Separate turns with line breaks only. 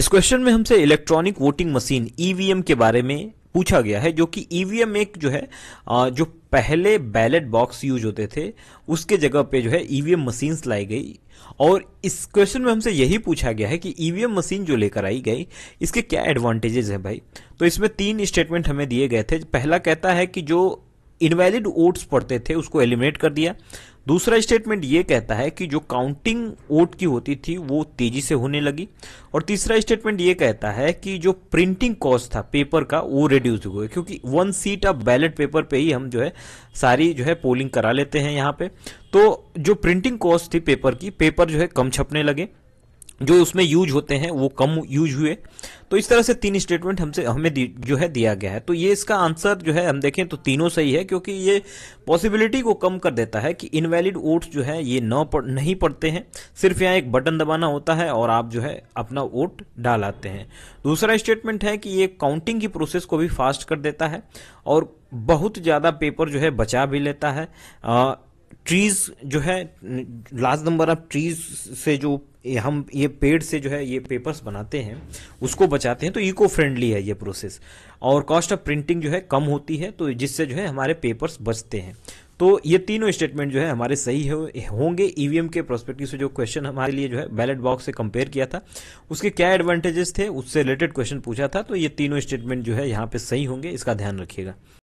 इस क्वेश्चन में हमसे इलेक्ट्रॉनिक वोटिंग मशीन ईवीएम के बारे में पूछा गया है जो कि ईवीएम e एक जो है जो पहले बैलेट बॉक्स यूज होते थे उसके जगह पे जो है ईवीएम e मशीन्स लाई गई और इस क्वेश्चन में हमसे यही पूछा गया है कि ईवीएम e मशीन जो लेकर आई गई इसके क्या एडवांटेजेस हैं भाई तो इसमें तीन स्टेटमेंट हमें दिए गए थे पहला कहता है कि जो इनवैलिड वोट्स पड़ते थे उसको एलिमिनेट कर दिया दूसरा स्टेटमेंट ये कहता है कि जो काउंटिंग वोट की होती थी वो तेजी से होने लगी और तीसरा स्टेटमेंट ये कहता है कि जो प्रिंटिंग कॉस्ट था पेपर का वो रिड्यूस हो गया क्योंकि one seat of ballot paper पे ही हम जो है सारी जो है पोलिंग करा लेते हैं यहाँ पे तो जो प्रिंटिंग कॉस्ट थी पेपर की पेपर जो है कम छपने लगे जो उसमें यूज होते हैं वो कम यूज हुए तो इस तरह से तीन स्टेटमेंट हमसे हमें जो है दिया गया है तो ये इसका आंसर जो है हम देखें तो तीनों सही है क्योंकि ये पॉसिबिलिटी को कम कर देता है कि इनवैलिड वोट्स जो है ये न पढ़ नहीं पढ़ते हैं सिर्फ यहाँ एक बटन दबाना होता है और आप जो है अपना वोट डाल आते हैं दूसरा स्टेटमेंट है कि ये काउंटिंग की प्रोसेस को भी फास्ट कर देता है और बहुत ज़्यादा पेपर जो है बचा भी लेता है ट्रीज जो है लास्ट नंबर ऑफ ट्रीज से जो हम ये पेड़ से जो है ये पेपर्स बनाते हैं उसको बचाते हैं तो इको फ्रेंडली है ये प्रोसेस और कॉस्ट ऑफ प्रिंटिंग जो है कम होती है तो जिससे जो है हमारे पेपर्स बचते हैं तो ये तीनों स्टेटमेंट जो है हमारे सही हो, होंगे ईवीएम e के प्रोस्पेक्टिव से जो क्वेश्चन हमारे लिए जो है बैलेट बॉक्स से कंपेयर किया था उसके क्या एडवांटेजेस थे उससे रिलेटेड क्वेश्चन पूछा था तो ये तीनों स्टेटमेंट जो है यहाँ पे सही होंगे इसका ध्यान रखिएगा